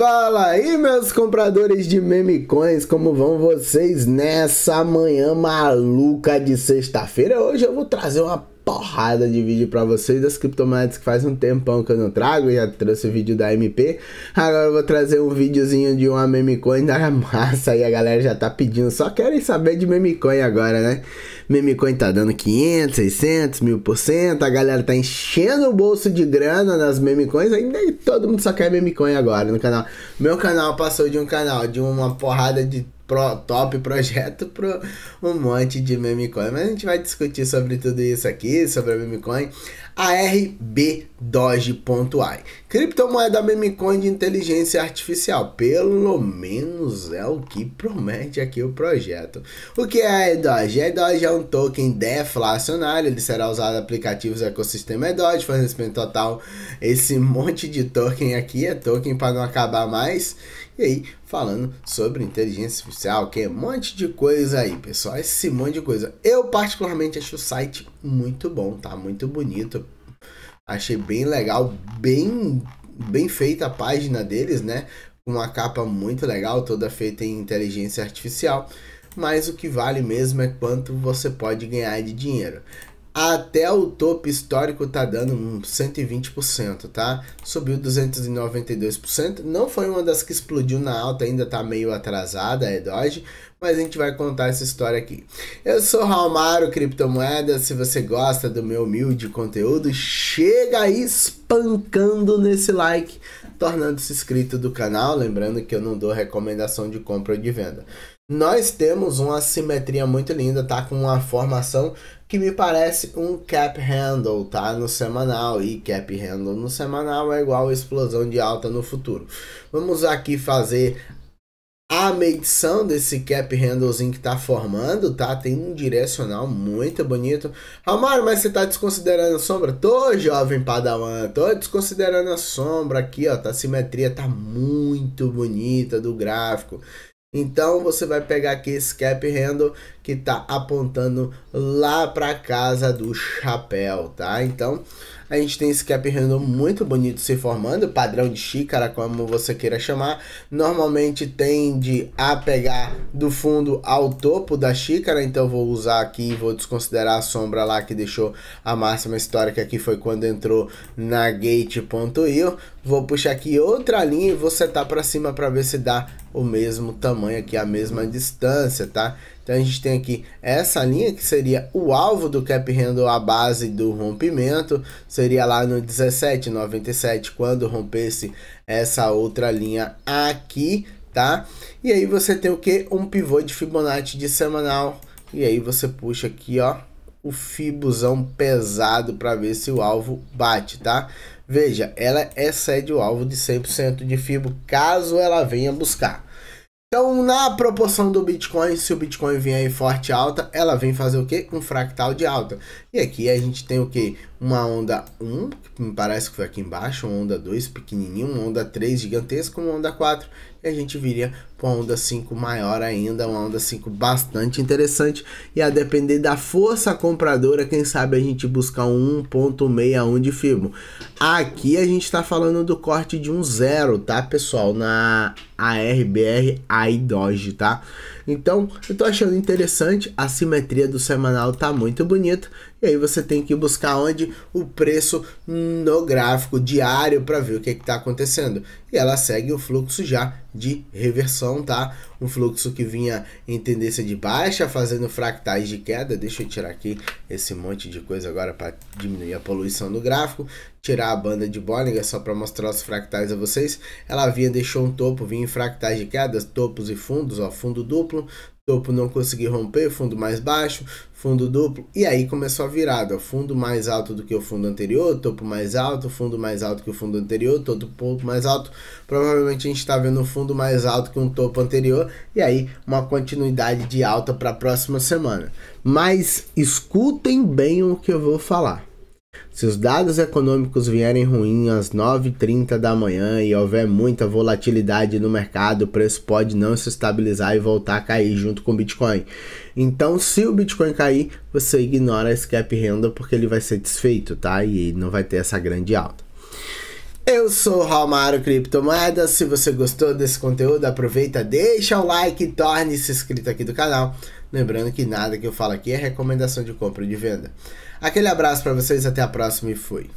Fala aí, meus compradores de meme coins, como vão vocês nessa manhã maluca de sexta-feira? Hoje eu vou trazer uma porrada de vídeo para vocês das criptomoedas que faz um tempão que eu não trago, já trouxe o vídeo da MP, agora eu vou trazer um videozinho de uma memecoin da massa e a galera já tá pedindo, só querem saber de memecoin agora, né? Memecoin tá dando 500, 600, mil por cento. a galera tá enchendo o bolso de grana nas memecoins, ainda é todo mundo só quer memecoin agora no canal. Meu canal passou de um canal de uma porrada de pro, top projeto para um monte de meme coin. Mas a gente vai discutir sobre tudo isso aqui, sobre a meme coin. RBDoge.ai Criptomoeda meme coin de inteligência artificial. Pelo menos é o que promete aqui o projeto. O que é a Doge? A Doge é um token deflacionário. Ele será usado em aplicativos do ecossistema EDOGE, fornecimento total. Esse monte de token aqui é token para não acabar mais. E aí, falando sobre inteligência artificial, que é um monte de coisa aí, pessoal. Esse monte de coisa. Eu, particularmente, acho o site muito bom, tá? Muito bonito. Achei bem legal, bem, bem feita a página deles, né? Uma capa muito legal, toda feita em inteligência artificial mas o que vale mesmo é quanto você pode ganhar de dinheiro. Até o topo histórico tá dando 120%, tá? Subiu 292%. Não foi uma das que explodiu na alta, ainda tá meio atrasada a é Doge, mas a gente vai contar essa história aqui. Eu sou Maro, Criptomoedas. Se você gosta do meu humilde conteúdo, chega aí espancando nesse like, tornando-se inscrito do canal. Lembrando que eu não dou recomendação de compra ou de venda. Nós temos uma simetria muito linda, tá? Com uma formação que me parece um cap handle, tá? No semanal. E cap handle no semanal é igual explosão de alta no futuro. Vamos aqui fazer a medição desse cap handlezinho que tá formando, tá? Tem um direcional muito bonito. Amaro, mas você tá desconsiderando a sombra? Tô, jovem padawan, tô desconsiderando a sombra aqui, ó. Tá, a simetria tá muito bonita do gráfico. Então você vai pegar aqui esse cap handle que está apontando lá para casa do chapéu, tá? Então a gente tem esse cap random muito bonito se formando, padrão de xícara, como você queira chamar. Normalmente tende a pegar do fundo ao topo da xícara, então vou usar aqui, vou desconsiderar a sombra lá que deixou a máxima histórica que foi quando entrou na gate.io. Vou puxar aqui outra linha e vou setar tá para cima para ver se dá o mesmo tamanho aqui, a mesma distância, tá? Então a gente tem aqui essa linha que seria o alvo do cap handle, a base do rompimento, seria lá no 17,97 quando rompesse essa outra linha aqui, tá? E aí você tem o que? Um pivô de Fibonacci de semanal. E aí você puxa aqui, ó, o fibuzão pesado para ver se o alvo bate, tá? Veja, ela excede o alvo de 100% de fibo caso ela venha buscar. Então, na proporção do Bitcoin, se o Bitcoin vier aí forte alta, ela vem fazer o quê? Um fractal de alta. E aqui a gente tem o quê? Uma onda 1, que me parece que foi aqui embaixo, uma onda 2 pequenininho, uma onda 3 gigantesca, uma onda 4 e a gente viria para uma onda 5 maior ainda, uma onda 5 bastante interessante. E a depender da força compradora, quem sabe a gente buscar um 1.61 de Fibo. Aqui a gente está falando do corte de um zero, tá pessoal? Na ARBR IDOGE tá? Então, eu tô achando interessante, a simetria do semanal tá muito bonita. E aí você tem que buscar onde o preço no gráfico diário para ver o que é está acontecendo. E ela segue o fluxo já de reversão, tá? um fluxo que vinha em tendência de baixa, fazendo fractais de queda. Deixa eu tirar aqui esse monte de coisa agora para diminuir a poluição do gráfico. Tirar a banda de Bollinger só para mostrar os fractais a vocês. Ela vinha, deixou um topo, vinha em fractais de queda, topos e fundos, ó, fundo duplo, topo não consegui romper, fundo mais baixo, fundo duplo, e aí começou a virada, fundo mais alto do que o fundo anterior, topo mais alto, fundo mais alto que o fundo anterior, todo topo mais alto, provavelmente a gente está vendo um fundo mais alto que um topo anterior, e aí uma continuidade de alta para a próxima semana. Mas escutem bem o que eu vou falar. Se os dados econômicos vierem ruins às 9h30 da manhã e houver muita volatilidade no mercado, o preço pode não se estabilizar e voltar a cair junto com o Bitcoin. Então, se o Bitcoin cair, você ignora esse gap renda porque ele vai ser desfeito, tá? E não vai ter essa grande alta. Eu sou o Romário Criptomoedas. Se você gostou desse conteúdo, aproveita, deixa o like e torne-se inscrito aqui do canal. Lembrando que nada que eu falo aqui é recomendação de compra e de venda. Aquele abraço para vocês, até a próxima e fui.